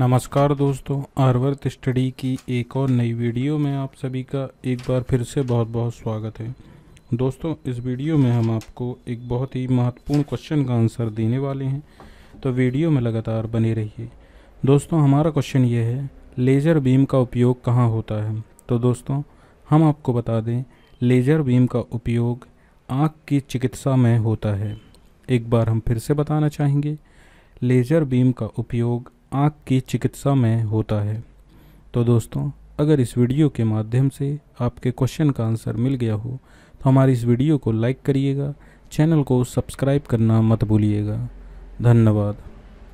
नमस्कार दोस्तों आर्वर्थ स्टडी की एक और नई वीडियो में आप सभी का एक बार फिर से बहुत बहुत स्वागत है दोस्तों इस वीडियो में हम आपको एक बहुत ही महत्वपूर्ण क्वेश्चन का आंसर देने वाले हैं तो वीडियो में लगातार बने रहिए दोस्तों हमारा क्वेश्चन ये है लेज़र बीम का उपयोग कहाँ होता है तो दोस्तों हम आपको बता दें लेज़र बीम का उपयोग आँख की चिकित्सा में होता है एक बार हम फिर से बताना चाहेंगे लेज़र बीम का उपयोग आँख की चिकित्सा में होता है तो दोस्तों अगर इस वीडियो के माध्यम से आपके क्वेश्चन का आंसर मिल गया हो तो हमारी इस वीडियो को लाइक करिएगा चैनल को सब्सक्राइब करना मत भूलिएगा धन्यवाद